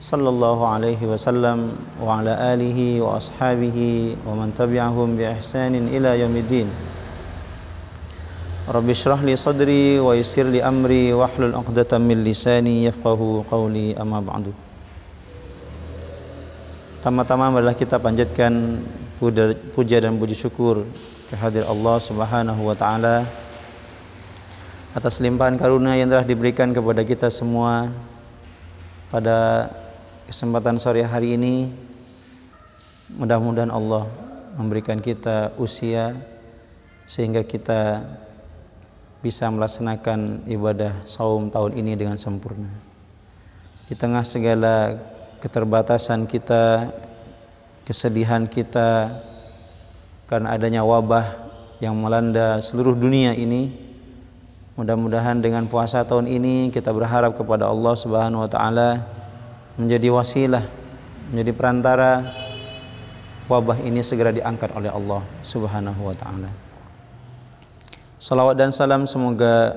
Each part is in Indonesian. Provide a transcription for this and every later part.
sallallahu alaihi wasallam wa ala alihi wa ashabihi wa man tabi'ahum bi ihsanin ila yaumiddin Rabbi syrah li sadri wa yassir li amri wa hlul 'uqdatam min lisani yafqahu qawli amma ba'du Tama-tama marilah kita panjatkan puja dan puji syukur kehadir Allah Subhanahu wa taala atas limpahan karunia yang telah diberikan kepada kita semua pada kesempatan sore hari ini mudah-mudahan Allah memberikan kita usia sehingga kita bisa melaksanakan ibadah saum tahun ini dengan sempurna. Di tengah segala keterbatasan kita, kesedihan kita karena adanya wabah yang melanda seluruh dunia ini, mudah-mudahan dengan puasa tahun ini kita berharap kepada Allah Subhanahu wa taala menjadi wasilah, menjadi perantara wabah ini segera diangkat oleh Allah Subhanahu wa taala. Salawat dan salam semoga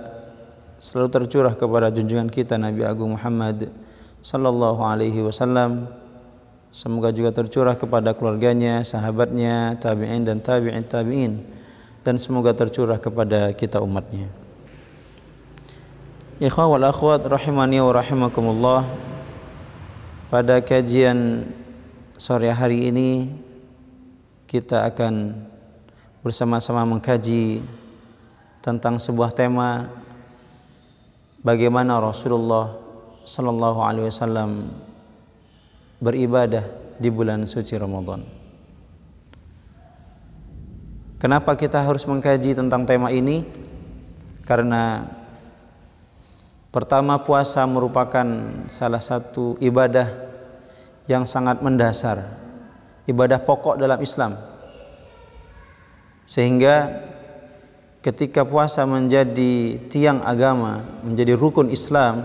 selalu tercurah kepada junjungan kita Nabi Agung Muhammad sallallahu alaihi wasallam. Semoga juga tercurah kepada keluarganya, sahabatnya, tabi'in dan tabi'in tabi'in dan semoga tercurah kepada kita umatnya. Ikhwah wal akhwat rahimani wa rahimakumullah. Pada kajian sore hari ini kita akan bersama-sama mengkaji tentang sebuah tema bagaimana Rasulullah sallallahu alaihi wasallam beribadah di bulan suci Ramadan. Kenapa kita harus mengkaji tentang tema ini? Karena pertama puasa merupakan salah satu ibadah yang sangat mendasar, ibadah pokok dalam Islam. Sehingga ketika puasa menjadi tiang agama, menjadi rukun Islam,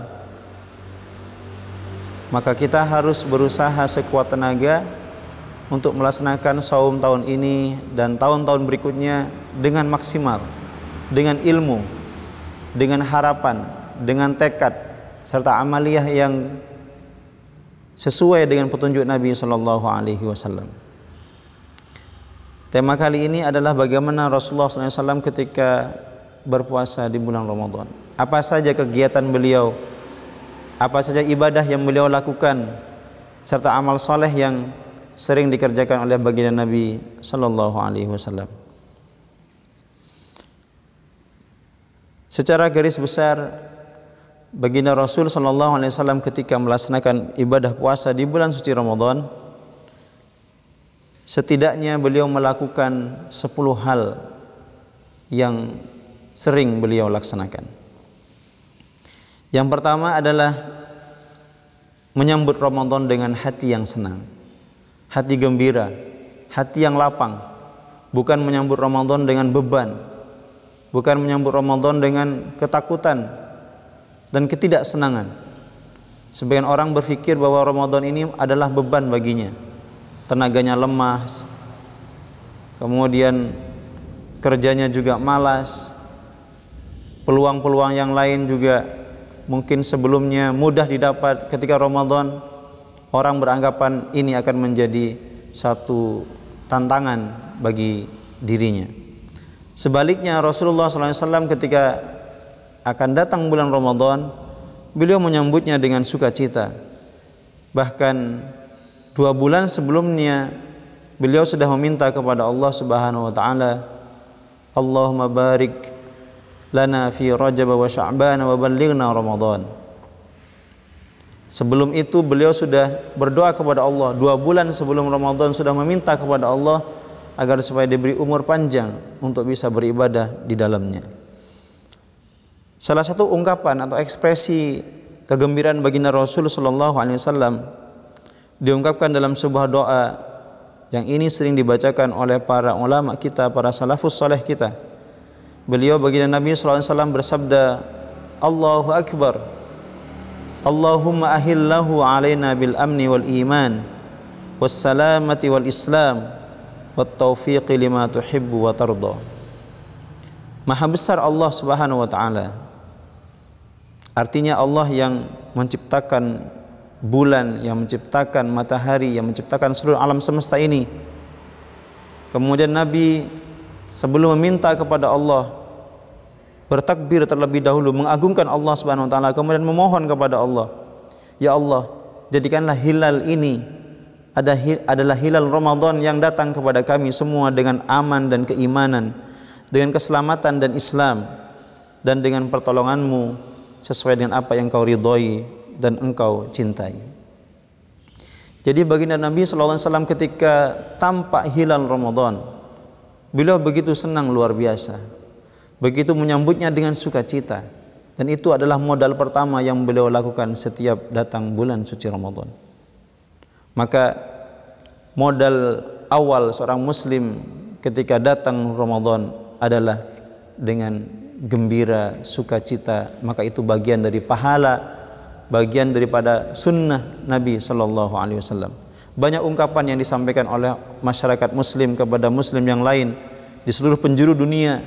maka kita harus berusaha sekuat tenaga untuk melaksanakan saum tahun ini dan tahun-tahun berikutnya dengan maksimal, dengan ilmu, dengan harapan, dengan tekad serta amaliah yang sesuai dengan petunjuk Nabi Shallallahu Alaihi Wasallam. Tema kali ini adalah bagaimana Rasulullah SAW ketika berpuasa di bulan Ramadan. Apa saja kegiatan beliau, apa saja ibadah yang beliau lakukan, serta amal soleh yang sering dikerjakan oleh baginda Nabi Shallallahu Alaihi Wasallam. Secara garis besar baginda Rasul sallallahu alaihi wasallam ketika melaksanakan ibadah puasa di bulan suci Ramadan setidaknya beliau melakukan 10 hal yang sering beliau laksanakan. Yang pertama adalah menyambut Ramadan dengan hati yang senang, hati gembira, hati yang lapang, bukan menyambut Ramadan dengan beban, bukan menyambut Ramadan dengan ketakutan, dan ketidaksenangan. Sebagian orang berpikir bahwa Ramadan ini adalah beban baginya. Tenaganya lemas, Kemudian kerjanya juga malas. Peluang-peluang yang lain juga mungkin sebelumnya mudah didapat ketika Ramadan orang beranggapan ini akan menjadi satu tantangan bagi dirinya. Sebaliknya Rasulullah SAW ketika akan datang bulan Ramadan, beliau menyambutnya dengan sukacita. Bahkan dua bulan sebelumnya beliau sudah meminta kepada Allah Subhanahu wa taala, Allahumma barik lana fi Rajab wa Sya'ban wa ballighna Ramadan. Sebelum itu beliau sudah berdoa kepada Allah dua bulan sebelum Ramadan sudah meminta kepada Allah agar supaya diberi umur panjang untuk bisa beribadah di dalamnya. Salah satu ungkapan atau ekspresi kegembiraan baginda Rasul sallallahu alaihi wasallam diungkapkan dalam sebuah doa yang ini sering dibacakan oleh para ulama kita, para salafus saleh kita. Beliau baginda Nabi sallallahu alaihi wasallam bersabda, "Allahu akbar. Allahumma ahillahu alaina bil amni wal iman was salamati wal islam wat taufiqi lima tuhibbu wa tardha." Maha besar Allah Subhanahu wa taala Artinya Allah yang menciptakan bulan, yang menciptakan matahari, yang menciptakan seluruh alam semesta ini. Kemudian Nabi sebelum meminta kepada Allah bertakbir terlebih dahulu mengagungkan Allah Subhanahu wa taala kemudian memohon kepada Allah ya Allah jadikanlah hilal ini adalah hilal Ramadan yang datang kepada kami semua dengan aman dan keimanan dengan keselamatan dan Islam dan dengan pertolonganmu sesuai dengan apa yang kau ridhoi dan engkau cintai. Jadi baginda Nabi SAW ketika tampak hilal Ramadan, beliau begitu senang luar biasa. Begitu menyambutnya dengan sukacita. Dan itu adalah modal pertama yang beliau lakukan setiap datang bulan suci Ramadan. Maka modal awal seorang muslim ketika datang Ramadan adalah dengan gembira, sukacita, maka itu bagian dari pahala, bagian daripada sunnah Nabi sallallahu alaihi wasallam. Banyak ungkapan yang disampaikan oleh masyarakat muslim kepada muslim yang lain di seluruh penjuru dunia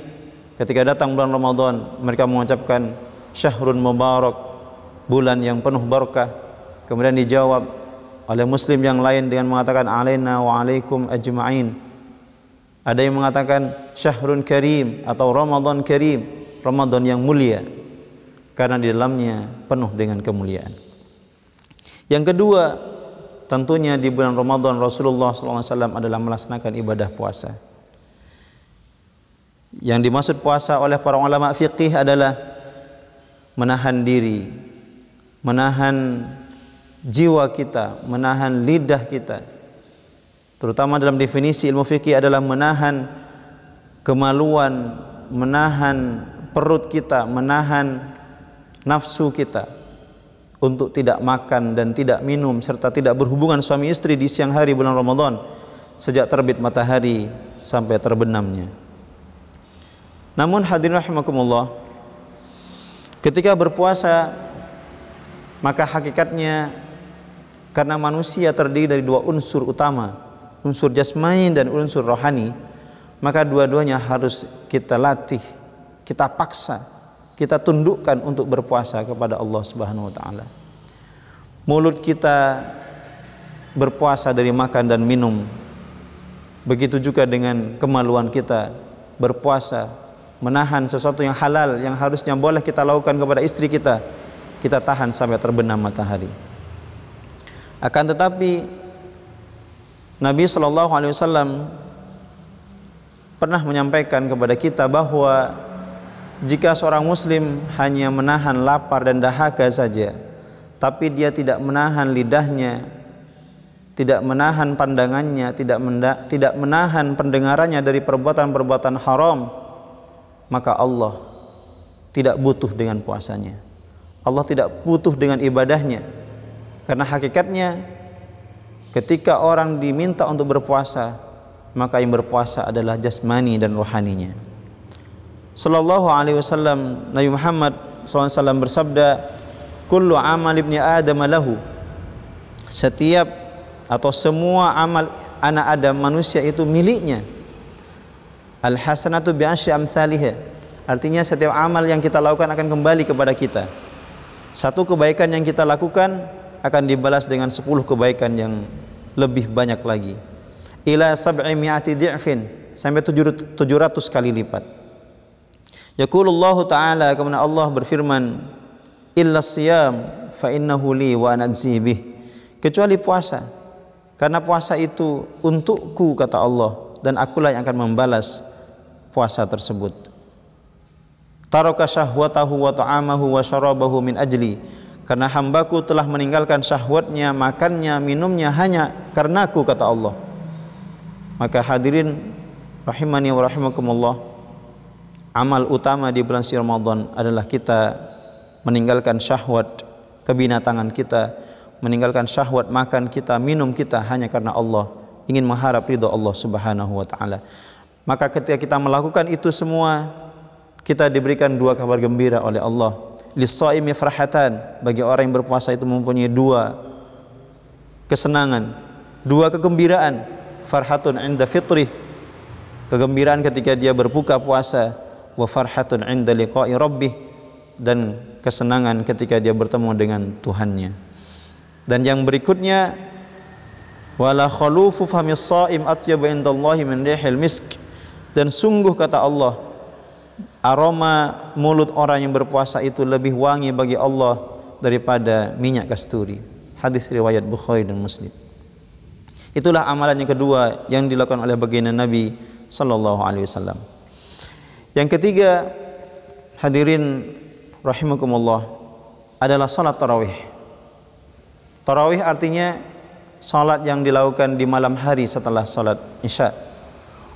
ketika datang bulan Ramadan, mereka mengucapkan syahrun mubarak, bulan yang penuh barakah Kemudian dijawab oleh muslim yang lain dengan mengatakan alaina wa alaikum ajma'in. Ada yang mengatakan syahrun karim atau Ramadan karim. Ramadan yang mulia karena di dalamnya penuh dengan kemuliaan. Yang kedua, tentunya di bulan Ramadan Rasulullah SAW adalah melaksanakan ibadah puasa. Yang dimaksud puasa oleh para ulama fiqih adalah menahan diri, menahan jiwa kita, menahan lidah kita. Terutama dalam definisi ilmu fikih adalah menahan kemaluan, menahan perut kita, menahan nafsu kita untuk tidak makan dan tidak minum serta tidak berhubungan suami istri di siang hari bulan Ramadan sejak terbit matahari sampai terbenamnya. Namun hadirin rahimakumullah, ketika berpuasa maka hakikatnya karena manusia terdiri dari dua unsur utama, unsur jasmani dan unsur rohani, maka dua-duanya harus kita latih kita paksa, kita tundukkan untuk berpuasa kepada Allah Subhanahu wa taala. Mulut kita berpuasa dari makan dan minum. Begitu juga dengan kemaluan kita berpuasa menahan sesuatu yang halal yang harusnya boleh kita lakukan kepada istri kita, kita tahan sampai terbenam matahari. Akan tetapi Nabi saw alaihi wasallam pernah menyampaikan kepada kita bahwa jika seorang muslim hanya menahan lapar dan dahaga saja, tapi dia tidak menahan lidahnya, tidak menahan pandangannya, tidak tidak menahan pendengarannya dari perbuatan-perbuatan haram, maka Allah tidak butuh dengan puasanya. Allah tidak butuh dengan ibadahnya. Karena hakikatnya ketika orang diminta untuk berpuasa, maka yang berpuasa adalah jasmani dan rohaninya sallallahu alaihi wasallam Nabi Muhammad SAW bersabda kullu amal ibni adam lahu setiap atau semua amal anak Adam manusia itu miliknya al hasanatu bi asyri artinya setiap amal yang kita lakukan akan kembali kepada kita satu kebaikan yang kita lakukan akan dibalas dengan sepuluh kebaikan yang lebih banyak lagi ila sab'i mi'ati di'fin sampai tujuh ratus kali lipat Yaqulullahu ta'ala kemudian Allah berfirman illa siyam fa innahu li wa ana bih. Kecuali puasa karena puasa itu untukku kata Allah dan akulah yang akan membalas puasa tersebut. Taraka syahwatahu wa ta'amahu wa syarabahu min ajli karena hambaku telah meninggalkan syahwatnya, makannya, minumnya hanya karenaku kata Allah. Maka hadirin rahimani wa rahimakumullah amal utama di bulan suci Ramadan adalah kita meninggalkan syahwat kebinatangan kita, meninggalkan syahwat makan kita, minum kita hanya karena Allah ingin mengharap ridho Allah Subhanahu wa taala. Maka ketika kita melakukan itu semua, kita diberikan dua kabar gembira oleh Allah. Lisaimi farhatan, bagi orang yang berpuasa itu mempunyai dua kesenangan, dua kegembiraan. Farhatun 'inda fitrih, kegembiraan ketika dia berbuka puasa wa farhatun 'inda liqa'i rabbih dan kesenangan ketika dia bertemu dengan Tuhannya. Dan yang berikutnya wala khalufu fahmis shaim atyabu indallahi min rihil misk dan sungguh kata Allah aroma mulut orang yang berpuasa itu lebih wangi bagi Allah daripada minyak kasturi. Hadis riwayat Bukhari dan Muslim. Itulah amalan yang kedua yang dilakukan oleh baginda Nabi sallallahu alaihi wasallam. Yang ketiga, hadirin rahimakumullah adalah salat tarawih. Tarawih artinya salat yang dilakukan di malam hari setelah salat Isya.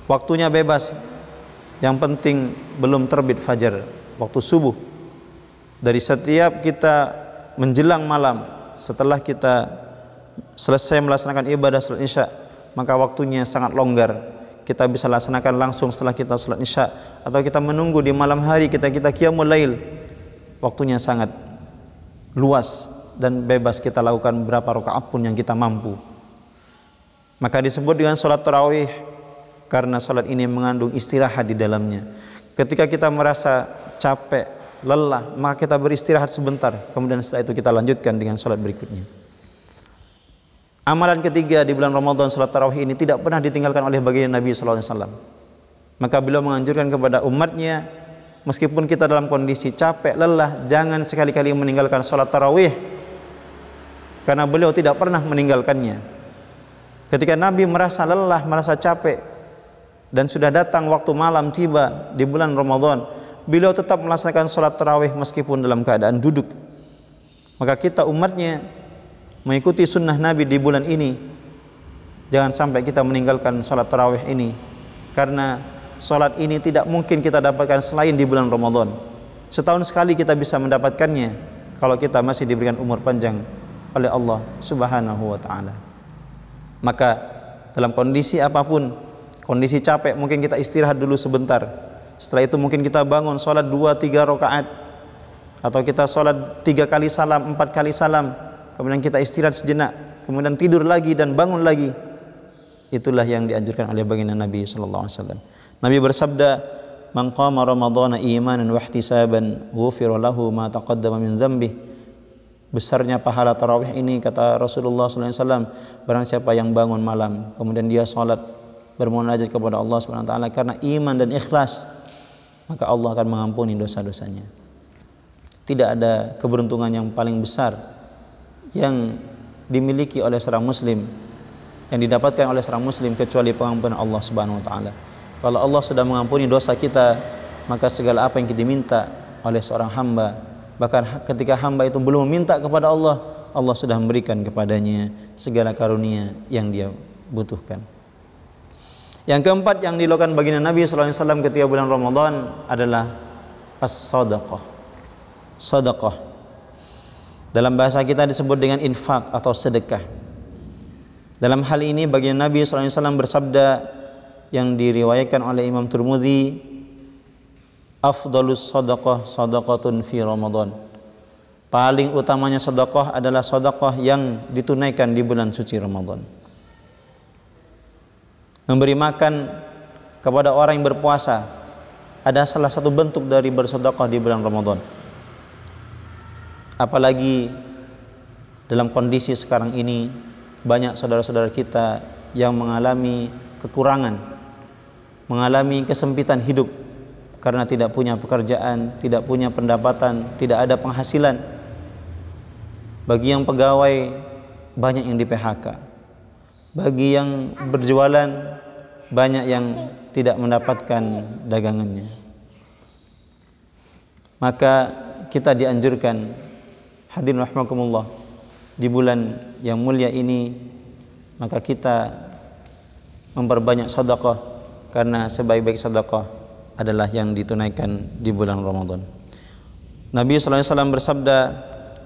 Waktunya bebas. Yang penting belum terbit fajar, waktu subuh. Dari setiap kita menjelang malam setelah kita selesai melaksanakan ibadah salat Isya, maka waktunya sangat longgar kita bisa laksanakan langsung setelah kita sholat isya atau kita menunggu di malam hari kita kita qiyamul lail waktunya sangat luas dan bebas kita lakukan berapa rakaat pun yang kita mampu maka disebut dengan sholat tarawih karena sholat ini mengandung istirahat di dalamnya ketika kita merasa capek lelah maka kita beristirahat sebentar kemudian setelah itu kita lanjutkan dengan sholat berikutnya Amalan ketiga di bulan Ramadan salat tarawih ini tidak pernah ditinggalkan oleh baginda Nabi sallallahu alaihi wasallam. Maka beliau menganjurkan kepada umatnya meskipun kita dalam kondisi capek, lelah, jangan sekali-kali meninggalkan salat tarawih karena beliau tidak pernah meninggalkannya. Ketika Nabi merasa lelah, merasa capek dan sudah datang waktu malam tiba di bulan Ramadan, beliau tetap melaksanakan salat tarawih meskipun dalam keadaan duduk. Maka kita umatnya mengikuti sunnah Nabi di bulan ini jangan sampai kita meninggalkan sholat tarawih ini karena sholat ini tidak mungkin kita dapatkan selain di bulan Ramadan setahun sekali kita bisa mendapatkannya kalau kita masih diberikan umur panjang oleh Allah subhanahu wa ta'ala maka dalam kondisi apapun kondisi capek mungkin kita istirahat dulu sebentar setelah itu mungkin kita bangun sholat dua, tiga rakaat atau kita sholat tiga kali salam, empat kali salam kemudian kita istirahat sejenak, kemudian tidur lagi dan bangun lagi. Itulah yang dianjurkan oleh baginda Nabi sallallahu alaihi wasallam. Nabi bersabda, "Man qama Ramadhana imanan wa ihtisaban, ghufira lahu ma taqaddama min dzambih." Besarnya pahala tarawih ini kata Rasulullah sallallahu alaihi wasallam, barang siapa yang bangun malam kemudian dia salat bermunajat kepada Allah Subhanahu wa taala karena iman dan ikhlas, maka Allah akan mengampuni dosa-dosanya. Tidak ada keberuntungan yang paling besar yang dimiliki oleh seorang muslim yang didapatkan oleh seorang muslim kecuali pengampunan Allah Subhanahu wa taala. Kalau Allah sudah mengampuni dosa kita, maka segala apa yang kita minta oleh seorang hamba, bahkan ketika hamba itu belum meminta kepada Allah, Allah sudah memberikan kepadanya segala karunia yang dia butuhkan. Yang keempat yang dilakukan baginda Nabi sallallahu alaihi wasallam ketika bulan Ramadan adalah as-sadaqah. Sadaqah. Dalam bahasa kita disebut dengan infak atau sedekah. Dalam hal ini bagian Nabi SAW bersabda yang diriwayatkan oleh Imam Turmudi Afdalus sadaqah sadaqatun fi Ramadan Paling utamanya sodokoh adalah sodokoh yang ditunaikan di bulan suci Ramadan. Memberi makan kepada orang yang berpuasa ada salah satu bentuk dari bersodokoh di bulan Ramadan apalagi dalam kondisi sekarang ini banyak saudara-saudara kita yang mengalami kekurangan, mengalami kesempitan hidup karena tidak punya pekerjaan, tidak punya pendapatan, tidak ada penghasilan. Bagi yang pegawai banyak yang di PHK. Bagi yang berjualan banyak yang tidak mendapatkan dagangannya. Maka kita dianjurkan Hadirin rahmakumullah. Di bulan yang mulia ini maka kita memperbanyak sedekah karena sebaik-baik sedekah adalah yang ditunaikan di bulan Ramadan. Nabi saw bersabda,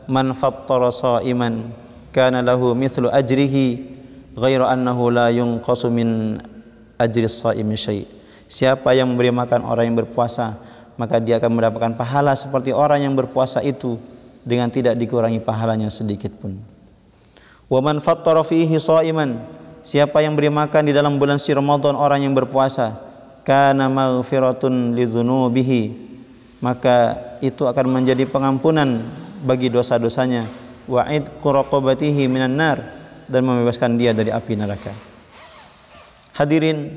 "Man fattara karena kana lahu mithlu ajrihi ghairu annahu la yunqasu min ajri shaimi syai'." Siapa yang memberi makan orang yang berpuasa, maka dia akan mendapatkan pahala seperti orang yang berpuasa itu dengan tidak dikurangi pahalanya sedikit pun. Wa man fattara fihi shaiman, siapa yang beri makan di dalam bulan si Ramadan orang yang berpuasa, kana maghfiratun lidzunubihi, maka itu akan menjadi pengampunan bagi dosa-dosanya wa idqu raqabatihi minan nar dan membebaskan dia dari api neraka. Hadirin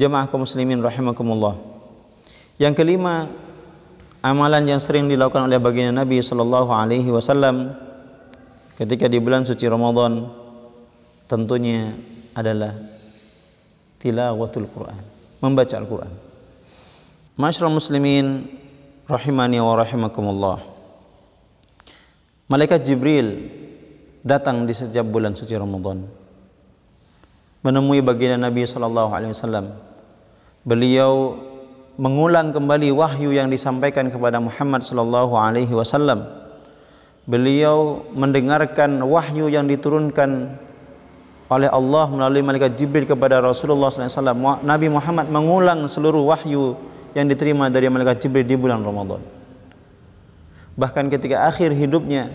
jemaah kaum muslimin rahimakumullah. Yang kelima, amalan yang sering dilakukan oleh baginda Nabi sallallahu alaihi wasallam ketika di bulan suci Ramadan tentunya adalah tilawatul Quran, membaca Al-Quran. Masyarakat muslimin rahimani wa rahimakumullah. Malaikat Jibril datang di setiap bulan suci Ramadan menemui baginda Nabi sallallahu alaihi wasallam. Beliau mengulang kembali wahyu yang disampaikan kepada Muhammad sallallahu alaihi wasallam. Beliau mendengarkan wahyu yang diturunkan oleh Allah melalui malaikat Jibril kepada Rasulullah SAW. Nabi Muhammad mengulang seluruh wahyu yang diterima dari malaikat Jibril di bulan Ramadan. Bahkan ketika akhir hidupnya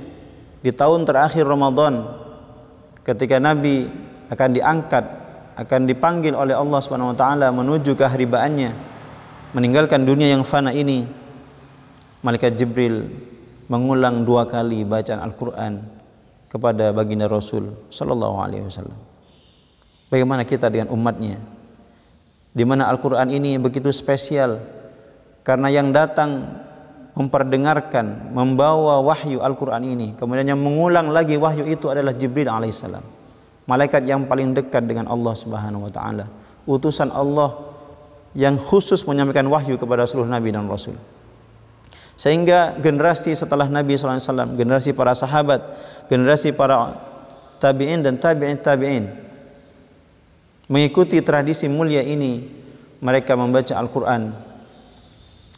di tahun terakhir Ramadan ketika Nabi akan diangkat akan dipanggil oleh Allah Subhanahu wa taala menuju keharibaannya meninggalkan dunia yang fana ini malaikat Jibril mengulang dua kali bacaan Al-Qur'an kepada baginda Rasul sallallahu alaihi wasallam bagaimana kita dengan umatnya di mana Al-Qur'an ini begitu spesial karena yang datang memperdengarkan membawa wahyu Al-Qur'an ini kemudian yang mengulang lagi wahyu itu adalah Jibril alaihissalam malaikat yang paling dekat dengan Allah Subhanahu wa taala utusan Allah yang khusus menyampaikan wahyu kepada seluruh nabi dan rasul. Sehingga generasi setelah Nabi SAW, generasi para sahabat, generasi para tabi'in dan tabi'in tabi'in mengikuti tradisi mulia ini mereka membaca Al-Quran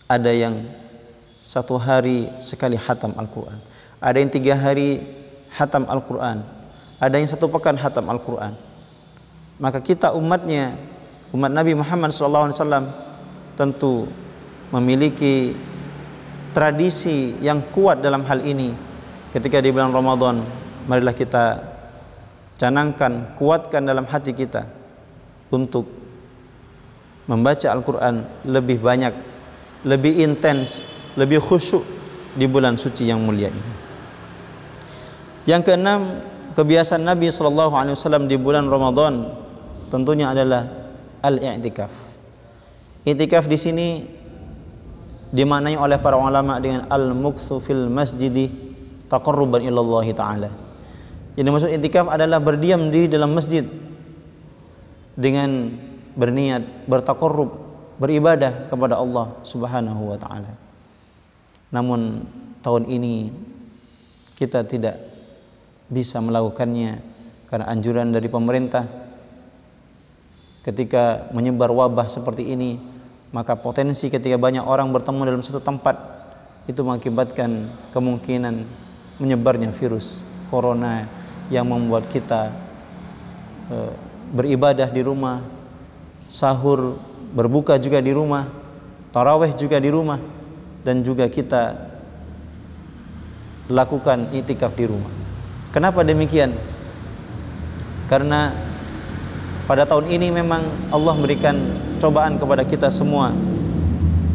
ada yang satu hari sekali hatam Al-Quran ada yang tiga hari hatam Al-Quran ada yang satu pekan hatam Al-Quran maka kita umatnya umat Nabi Muhammad SAW tentu memiliki tradisi yang kuat dalam hal ini ketika di bulan Ramadan marilah kita canangkan kuatkan dalam hati kita untuk membaca Al-Qur'an lebih banyak lebih intens lebih khusyuk di bulan suci yang mulia ini yang keenam kebiasaan Nabi SAW di bulan Ramadan tentunya adalah al-i'tikaf. I'tikaf di sini dimanai oleh para ulama dengan al-mukhthu fil masjidi taqarruban ilallah taala. Jadi maksud i'tikaf adalah berdiam diri dalam masjid dengan berniat bertaqarrub, beribadah kepada Allah Subhanahu wa taala. Namun tahun ini kita tidak bisa melakukannya karena anjuran dari pemerintah ketika menyebar wabah seperti ini maka potensi ketika banyak orang bertemu dalam satu tempat itu mengakibatkan kemungkinan menyebarnya virus corona yang membuat kita e, beribadah di rumah sahur berbuka juga di rumah taraweh juga di rumah dan juga kita lakukan itikaf di rumah. Kenapa demikian? Karena pada tahun ini memang Allah memberikan cobaan kepada kita semua.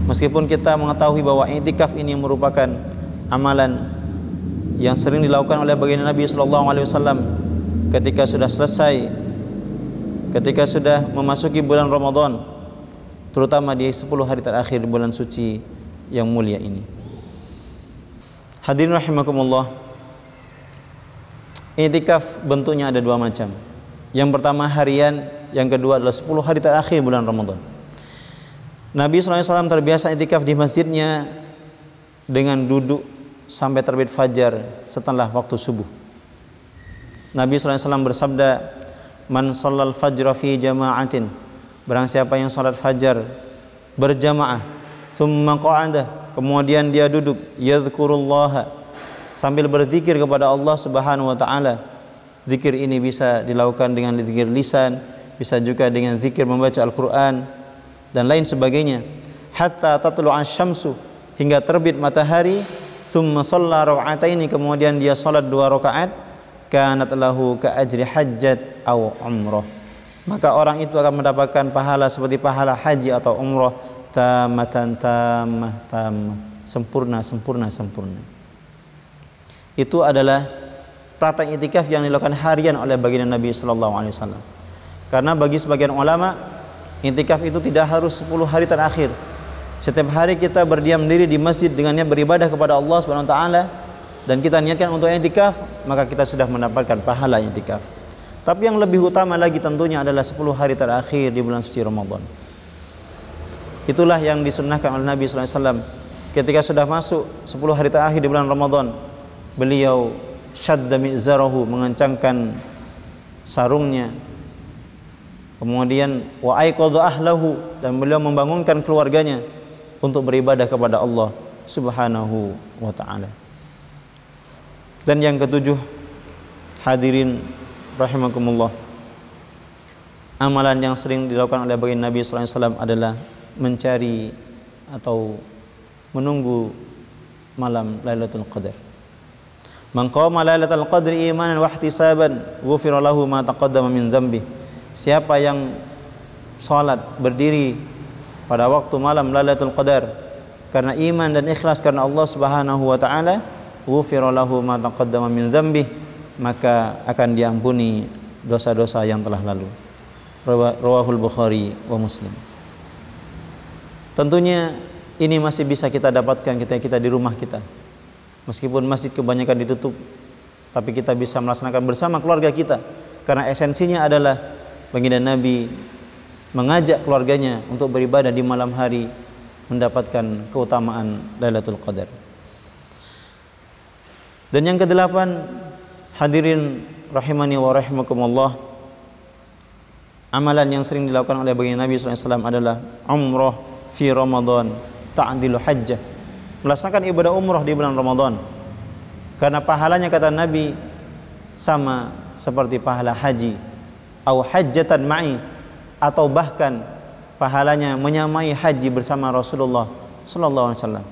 Meskipun kita mengetahui bahwa i'tikaf ini merupakan amalan yang sering dilakukan oleh baginda Nabi sallallahu alaihi wasallam ketika sudah selesai ketika sudah memasuki bulan Ramadan terutama di 10 hari terakhir bulan suci yang mulia ini. Hadirin rahimakumullah. I'tikaf bentuknya ada dua macam. Yang pertama harian, yang kedua adalah 10 hari terakhir bulan Ramadan. Nabi SAW terbiasa itikaf di masjidnya dengan duduk sampai terbit fajar setelah waktu subuh. Nabi SAW bersabda, Man sallal fajra fi jama'atin. Barang siapa yang salat fajar berjamaah, thumma qa'ada, kemudian dia duduk, Yadhkurullaha sambil berzikir kepada Allah Subhanahu wa taala zikir ini bisa dilakukan dengan zikir lisan, bisa juga dengan zikir membaca Al-Qur'an dan lain sebagainya. Hatta tatlu asy-syamsu hingga terbit matahari, thumma shalla ini kemudian dia salat dua rakaat, kanat lahu ka ajri hajjat aw umrah. Maka orang itu akan mendapatkan pahala seperti pahala haji atau umrah tamatan tamah tamah sempurna sempurna sempurna. Itu adalah praktek itikaf yang dilakukan harian oleh baginda Nabi Sallallahu Alaihi Wasallam. Karena bagi sebagian ulama itikaf itu tidak harus 10 hari terakhir. Setiap hari kita berdiam diri di masjid dengannya beribadah kepada Allah Subhanahu wa taala dan kita niatkan untuk itikaf, maka kita sudah mendapatkan pahala itikaf. Tapi yang lebih utama lagi tentunya adalah 10 hari terakhir di bulan suci Ramadan. Itulah yang disunnahkan oleh Nabi SAW ketika sudah masuk 10 hari terakhir di bulan Ramadan beliau syadda mi'zarahu mengencangkan sarungnya kemudian wa aiqadha ahlahu dan beliau membangunkan keluarganya untuk beribadah kepada Allah Subhanahu wa taala dan yang ketujuh hadirin rahimakumullah amalan yang sering dilakukan oleh baginda Nabi sallallahu alaihi wasallam adalah mencari atau menunggu malam Lailatul Qadar Man qama lailatul qadri imanan wa ihtisaban ghufira lahu ma taqaddama min dzambi. Siapa yang salat berdiri pada waktu malam Lailatul Qadar karena iman dan ikhlas karena Allah Subhanahu wa taala, ghufira lahu ma taqaddama min dzambi, maka akan diampuni dosa-dosa yang telah lalu. Rawahul Bukhari wa Muslim. Tentunya ini masih bisa kita dapatkan ketika kita di rumah kita Meskipun masjid kebanyakan ditutup, tapi kita bisa melaksanakan bersama keluarga kita. Karena esensinya adalah baginda Nabi mengajak keluarganya untuk beribadah di malam hari mendapatkan keutamaan Lailatul Qadar. Dan yang kedelapan, hadirin rahimani wa rahimakumullah, amalan yang sering dilakukan oleh baginda Nabi SAW adalah umrah fi Ramadan ta'dilu hajjah melaksanakan ibadah umrah di bulan Ramadan karena pahalanya kata Nabi sama seperti pahala haji atau hajjatan ma'i atau bahkan pahalanya menyamai haji bersama Rasulullah sallallahu alaihi wasallam.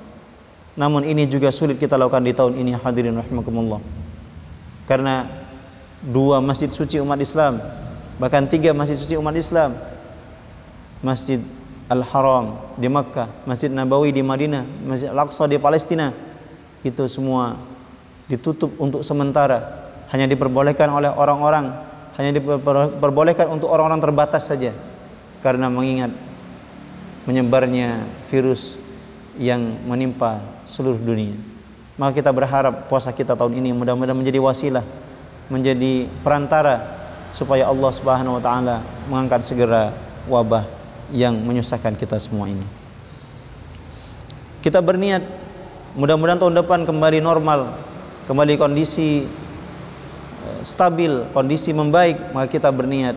Namun ini juga sulit kita lakukan di tahun ini hadirin rahimakumullah. Karena dua masjid suci umat Islam, bahkan tiga masjid suci umat Islam. Masjid Al-Haram di Makkah, Masjid Nabawi di Madinah, Masjid Al-Aqsa di Palestina. Itu semua ditutup untuk sementara, hanya diperbolehkan oleh orang-orang, hanya diperbolehkan untuk orang-orang terbatas saja. Karena mengingat menyebarnya virus yang menimpa seluruh dunia. Maka kita berharap puasa kita tahun ini mudah-mudahan menjadi wasilah, menjadi perantara supaya Allah Subhanahu wa taala mengangkat segera wabah yang menyusahkan kita semua ini. Kita berniat mudah-mudahan tahun depan kembali normal, kembali kondisi eh, stabil, kondisi membaik, maka kita berniat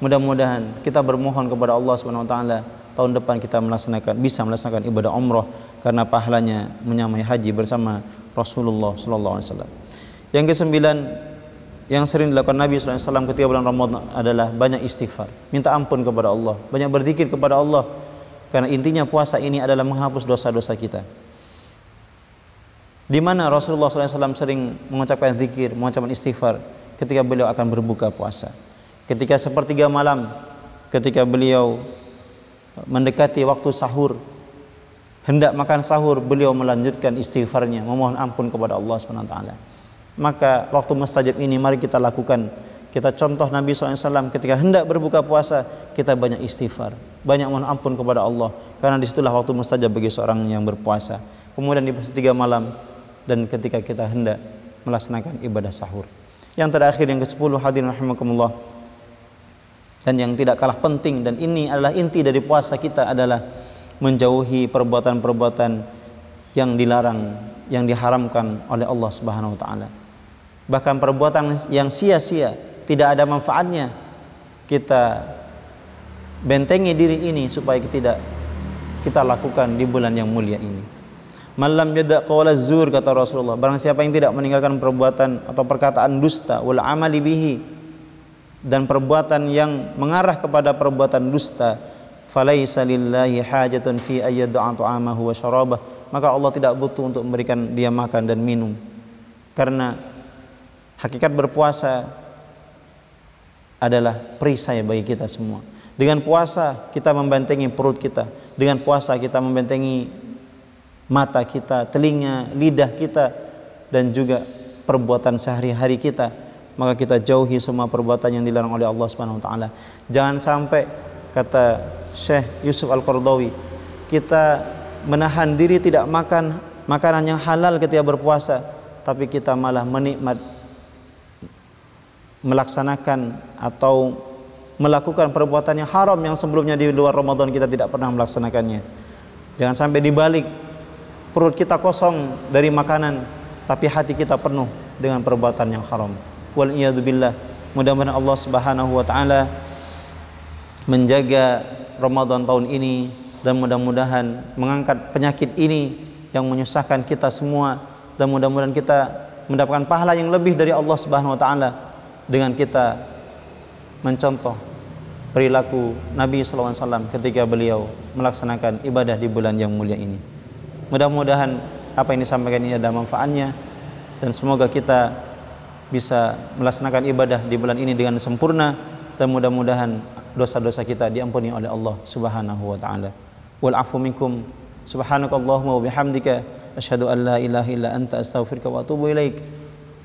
mudah-mudahan kita bermohon kepada Allah Subhanahu wa taala tahun depan kita melaksanakan bisa melaksanakan ibadah umrah karena pahalanya menyamai haji bersama Rasulullah sallallahu alaihi wasallam. Yang kesembilan yang sering dilakukan Nabi SAW ketika bulan Ramadan adalah banyak istighfar, minta ampun kepada Allah, banyak berzikir kepada Allah, karena intinya puasa ini adalah menghapus dosa-dosa kita. Di mana Rasulullah SAW sering mengucapkan zikir, mengucapkan istighfar ketika beliau akan berbuka puasa, ketika sepertiga malam, ketika beliau mendekati waktu sahur, hendak makan sahur, beliau melanjutkan istighfarnya, memohon ampun kepada Allah Subhanahu wa taala. Maka waktu mustajab ini mari kita lakukan. Kita contoh Nabi SAW ketika hendak berbuka puasa, kita banyak istighfar, banyak mohon ampun kepada Allah. Karena disitulah waktu mustajab bagi seorang yang berpuasa. Kemudian di tiga malam dan ketika kita hendak melaksanakan ibadah sahur. Yang terakhir yang ke sepuluh hadirin rahimakumullah. Dan yang tidak kalah penting dan ini adalah inti dari puasa kita adalah menjauhi perbuatan-perbuatan yang dilarang, yang diharamkan oleh Allah Subhanahu wa taala bahkan perbuatan yang sia-sia tidak ada manfaatnya kita bentengi diri ini supaya kita tidak kita lakukan di bulan yang mulia ini malam yada qawla zur kata Rasulullah barang siapa yang tidak meninggalkan perbuatan atau perkataan dusta wal amali bihi dan perbuatan yang mengarah kepada perbuatan dusta falaisa lillahi hajatun fi ayyad'a ta'amahu wa syarabah maka Allah tidak butuh untuk memberikan dia makan dan minum karena Hakikat berpuasa adalah perisai bagi kita semua. Dengan puasa kita membentengi perut kita. Dengan puasa kita membentengi mata kita, telinga, lidah kita dan juga perbuatan sehari-hari kita. Maka kita jauhi semua perbuatan yang dilarang oleh Allah Subhanahu wa taala. Jangan sampai kata Syekh Yusuf Al-Qardawi, kita menahan diri tidak makan makanan yang halal ketika berpuasa, tapi kita malah menikmat melaksanakan atau melakukan perbuatan yang haram yang sebelumnya di luar Ramadan kita tidak pernah melaksanakannya. Jangan sampai dibalik perut kita kosong dari makanan tapi hati kita penuh dengan perbuatan yang haram. Wal billah. Mudah-mudahan Allah Subhanahu wa taala menjaga Ramadan tahun ini dan mudah-mudahan mengangkat penyakit ini yang menyusahkan kita semua dan mudah-mudahan kita mendapatkan pahala yang lebih dari Allah Subhanahu wa taala dengan kita mencontoh perilaku Nabi SAW ketika beliau melaksanakan ibadah di bulan yang mulia ini. Mudah-mudahan apa yang disampaikan ini ada manfaatnya dan semoga kita bisa melaksanakan ibadah di bulan ini dengan sempurna dan mudah-mudahan dosa-dosa kita diampuni oleh Allah Subhanahu wa taala. Wal afu minkum subhanakallahumma wa bihamdika asyhadu an la ilaha illa anta astaghfiruka wa atubu ilaika.